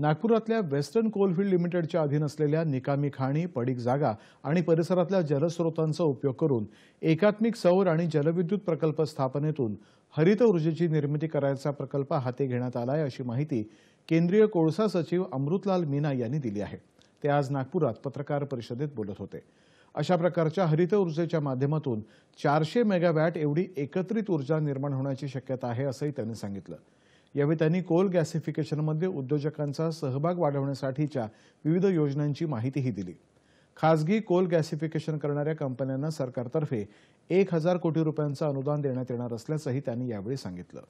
नागपुरातल्या western coalfield लिमिटेडच्या अधीन असलेल्या निकामी खाणी पडीक जागा आणि परिसरातल्या जलस्रोतांचा उपयोग करून एकात्मिक सौर आणि जलविद्युत प्रकल्प स्थापनेतून हरित ऊर्जेची निर्मिती करायचा प्रकल्प हाती घेण्यात आलाय अशी माहिती केंद्रीय कोळसा सचिव अमृतलाल मीना यांनी दिली आहे ते आज नागपुरात पत्रकार परिषदेत बोलत होते अशा प्रकारच्या हरित ऊर्जेच्या माध्यमातून चारशे मेगावॅट एवढी एकत्रित ऊर्जा निर्माण होण्याची शक्यता आहे असंही त्यांनी सांगितलं यावेळी त्यांनी कोल गॅसिफिकेशनमध्ये उद्योजकांचा सहभाग वाढवण्यासाठीच्या विविध योजनांची माहितीही दिली खासगी कोल गॅसिफिकेशन करणाऱ्या कंपन्यांना सरकारतर्फे एक हजार कोटी रुपयांचं अनुदान देण्यात येणार असल्याचंही त्यांनी यावेळी सांगितलं